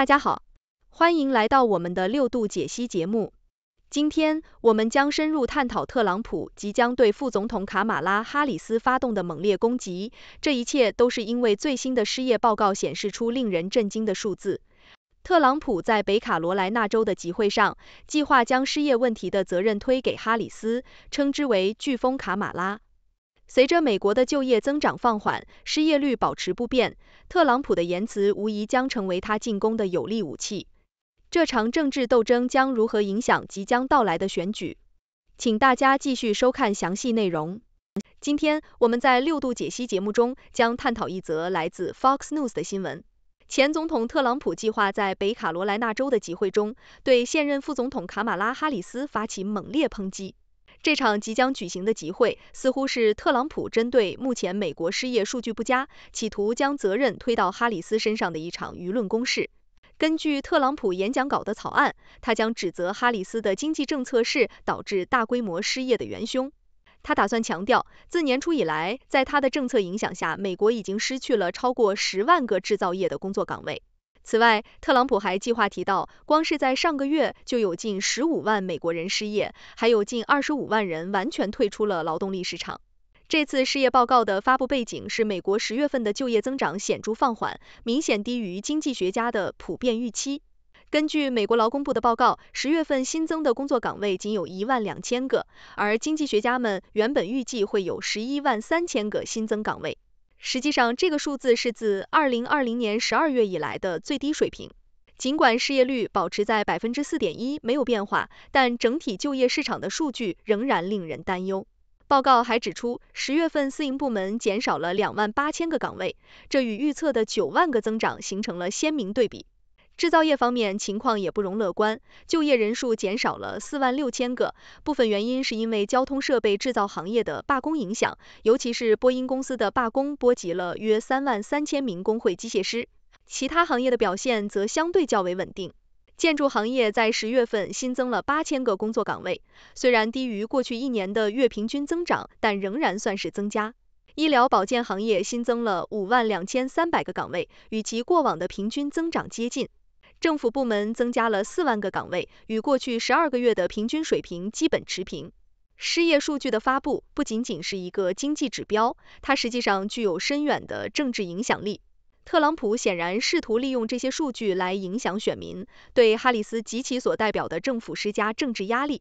大家好，欢迎来到我们的六度解析节目。今天我们将深入探讨特朗普即将对副总统卡马拉·哈里斯发动的猛烈攻击，这一切都是因为最新的失业报告显示出令人震惊的数字。特朗普在北卡罗来纳州的集会上计划将失业问题的责任推给哈里斯，称之为“飓风卡马拉”。随着美国的就业增长放缓，失业率保持不变，特朗普的言辞无疑将成为他进攻的有力武器。这场政治斗争将如何影响即将到来的选举？请大家继续收看详细内容。今天我们在六度解析节目中将探讨一则来自 Fox News 的新闻：前总统特朗普计划在北卡罗来纳州的集会中对现任副总统卡马拉·哈里斯发起猛烈抨击。这场即将举行的集会似乎是特朗普针对目前美国失业数据不佳，企图将责任推到哈里斯身上的一场舆论攻势。根据特朗普演讲稿的草案，他将指责哈里斯的经济政策是导致大规模失业的元凶。他打算强调，自年初以来，在他的政策影响下，美国已经失去了超过十万个制造业的工作岗位。此外，特朗普还计划提到，光是在上个月就有近十五万美国人失业，还有近二十五万人完全退出了劳动力市场。这次失业报告的发布背景是，美国十月份的就业增长显著放缓，明显低于经济学家的普遍预期。根据美国劳工部的报告，十月份新增的工作岗位仅有一万两千个，而经济学家们原本预计会有十一万三千个新增岗位。实际上，这个数字是自2020年12月以来的最低水平。尽管失业率保持在百分之四点一没有变化，但整体就业市场的数据仍然令人担忧。报告还指出，十月份私营部门减少了两万八千个岗位，这与预测的九万个增长形成了鲜明对比。制造业方面情况也不容乐观，就业人数减少了四万六千个，部分原因是因为交通设备制造行业的罢工影响，尤其是波音公司的罢工波及了约三万三千名工会机械师。其他行业的表现则相对较为稳定，建筑行业在十月份新增了八千个工作岗位，虽然低于过去一年的月平均增长，但仍然算是增加。医疗保健行业新增了五万两千三百个岗位，与其过往的平均增长接近。政府部门增加了四万个岗位，与过去十二个月的平均水平基本持平。失业数据的发布不仅仅是一个经济指标，它实际上具有深远的政治影响力。特朗普显然试图利用这些数据来影响选民，对哈里斯及其所代表的政府施加政治压力。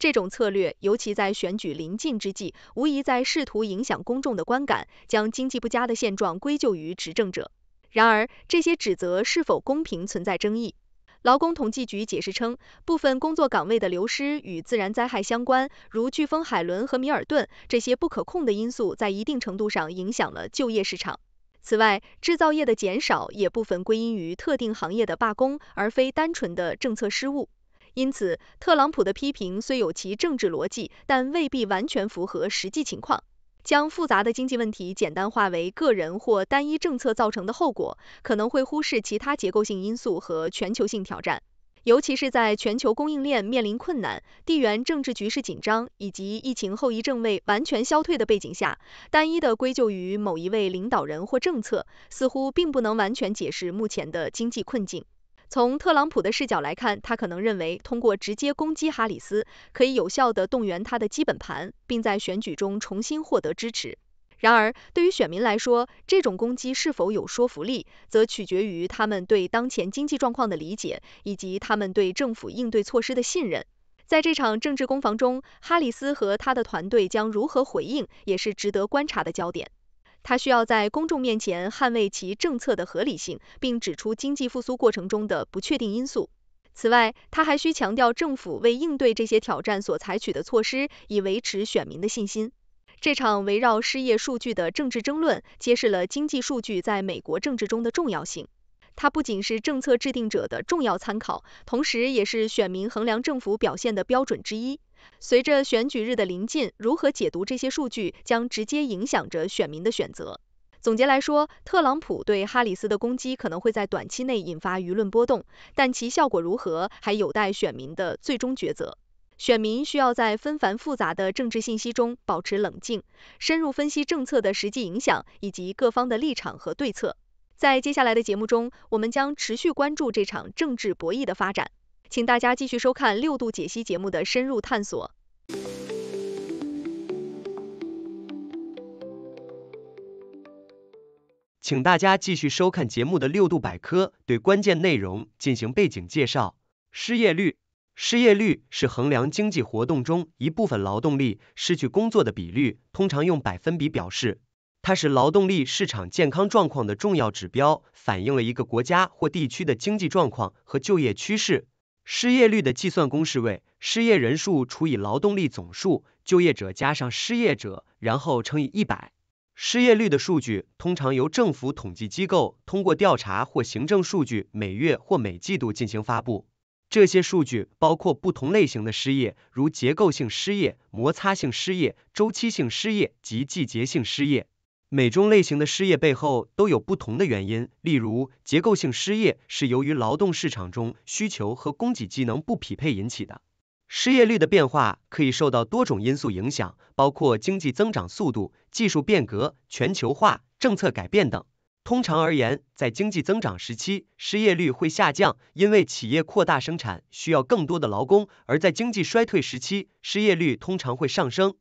这种策略尤其在选举临近之际，无疑在试图影响公众的观感，将经济不佳的现状归咎于执政者。然而，这些指责是否公平存在争议。劳工统计局解释称，部分工作岗位的流失与自然灾害相关，如飓风海伦和米尔顿，这些不可控的因素在一定程度上影响了就业市场。此外，制造业的减少也部分归因于特定行业的罢工，而非单纯的政策失误。因此，特朗普的批评虽有其政治逻辑，但未必完全符合实际情况。将复杂的经济问题简单化为个人或单一政策造成的后果，可能会忽视其他结构性因素和全球性挑战。尤其是在全球供应链面临困难、地缘政治局势紧张以及疫情后遗症未完全消退的背景下，单一的归咎于某一位领导人或政策，似乎并不能完全解释目前的经济困境。从特朗普的视角来看，他可能认为通过直接攻击哈里斯，可以有效地动员他的基本盘，并在选举中重新获得支持。然而，对于选民来说，这种攻击是否有说服力，则取决于他们对当前经济状况的理解，以及他们对政府应对措施的信任。在这场政治攻防中，哈里斯和他的团队将如何回应，也是值得观察的焦点。他需要在公众面前捍卫其政策的合理性，并指出经济复苏过程中的不确定因素。此外，他还需强调政府为应对这些挑战所采取的措施，以维持选民的信心。这场围绕失业数据的政治争论揭示了经济数据在美国政治中的重要性。它不仅是政策制定者的重要参考，同时也是选民衡量政府表现的标准之一。随着选举日的临近，如何解读这些数据将直接影响着选民的选择。总结来说，特朗普对哈里斯的攻击可能会在短期内引发舆论波动，但其效果如何还有待选民的最终抉择。选民需要在纷繁复杂的政治信息中保持冷静，深入分析政策的实际影响以及各方的立场和对策。在接下来的节目中，我们将持续关注这场政治博弈的发展。请大家继续收看六度解析节目的深入探索。请大家继续收看节目的六度百科，对关键内容进行背景介绍。失业率，失业率是衡量经济活动中一部分劳动力失去工作的比率，通常用百分比表示。它是劳动力市场健康状况的重要指标，反映了一个国家或地区的经济状况和就业趋势。失业率的计算公式为失业人数除以劳动力总数，就业者加上失业者，然后乘以一百。失业率的数据通常由政府统计机构通过调查或行政数据每月或每季度进行发布。这些数据包括不同类型的失业，如结构性失业、摩擦性失业、周期性失业及季节性失业。每种类型的失业背后都有不同的原因，例如结构性失业是由于劳动市场中需求和供给技能不匹配引起的。失业率的变化可以受到多种因素影响，包括经济增长速度、技术变革、全球化、政策改变等。通常而言，在经济增长时期，失业率会下降，因为企业扩大生产需要更多的劳工；而在经济衰退时期，失业率通常会上升。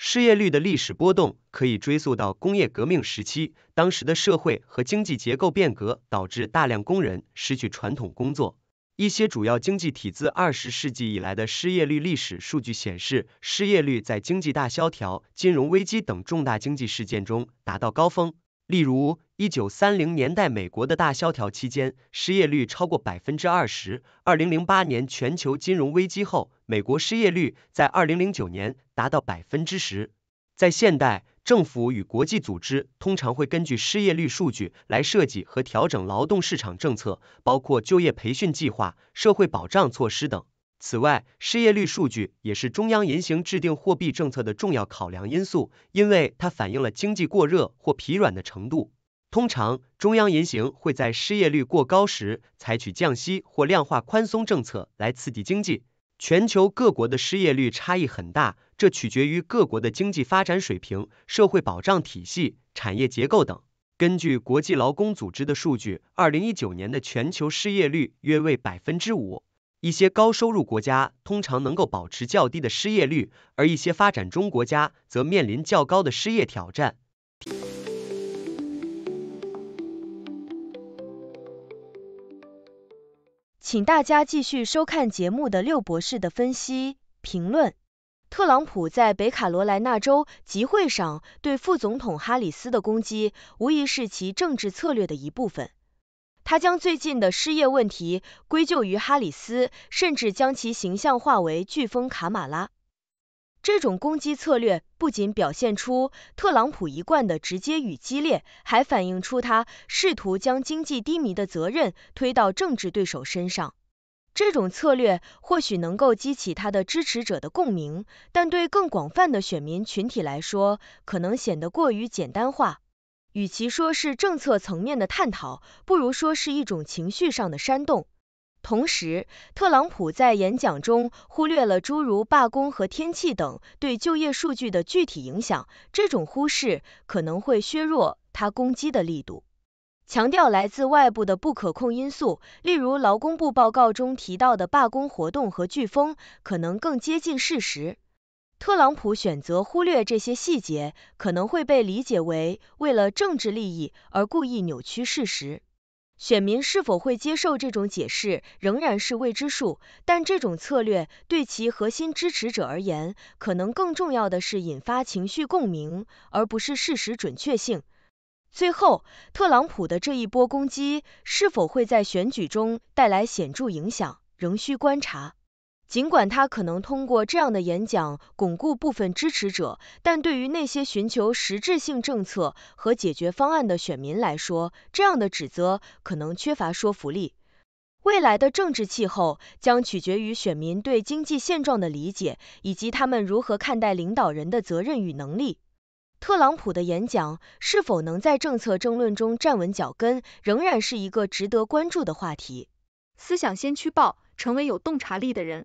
失业率的历史波动可以追溯到工业革命时期，当时的社会和经济结构变革导致大量工人失去传统工作。一些主要经济体自二十世纪以来的失业率历史数据显示，失业率在经济大萧条、金融危机等重大经济事件中达到高峰。例如，一九三零年代美国的大萧条期间，失业率超过百分之二十；二零零八年全球金融危机后，美国失业率在二零零九年达到百分之十。在现代，政府与国际组织通常会根据失业率数据来设计和调整劳动市场政策，包括就业培训计划、社会保障措施等。此外，失业率数据也是中央银行制定货币政策的重要考量因素，因为它反映了经济过热或疲软的程度。通常，中央银行会在失业率过高时采取降息或量化宽松政策来刺激经济。全球各国的失业率差异很大，这取决于各国的经济发展水平、社会保障体系、产业结构等。根据国际劳工组织的数据，二零一九年的全球失业率约为百分之五。一些高收入国家通常能够保持较低的失业率，而一些发展中国家则面临较高的失业挑战。请大家继续收看节目的六博士的分析评论。特朗普在北卡罗来纳州集会上对副总统哈里斯的攻击，无疑是其政治策略的一部分。他将最近的失业问题归咎于哈里斯，甚至将其形象化为飓风卡马拉。这种攻击策略不仅表现出特朗普一贯的直接与激烈，还反映出他试图将经济低迷的责任推到政治对手身上。这种策略或许能够激起他的支持者的共鸣，但对更广泛的选民群体来说，可能显得过于简单化。与其说是政策层面的探讨，不如说是一种情绪上的煽动。同时，特朗普在演讲中忽略了诸如罢工和天气等对就业数据的具体影响，这种忽视可能会削弱他攻击的力度。强调来自外部的不可控因素，例如劳工部报告中提到的罢工活动和飓风，可能更接近事实。特朗普选择忽略这些细节，可能会被理解为为了政治利益而故意扭曲事实。选民是否会接受这种解释仍然是未知数。但这种策略对其核心支持者而言，可能更重要的是引发情绪共鸣，而不是事实准确性。最后，特朗普的这一波攻击是否会在选举中带来显著影响，仍需观察。尽管他可能通过这样的演讲巩固部分支持者，但对于那些寻求实质性政策和解决方案的选民来说，这样的指责可能缺乏说服力。未来的政治气候将取决于选民对经济现状的理解，以及他们如何看待领导人的责任与能力。特朗普的演讲是否能在政策争论中站稳脚跟，仍然是一个值得关注的话题。思想先驱报，成为有洞察力的人。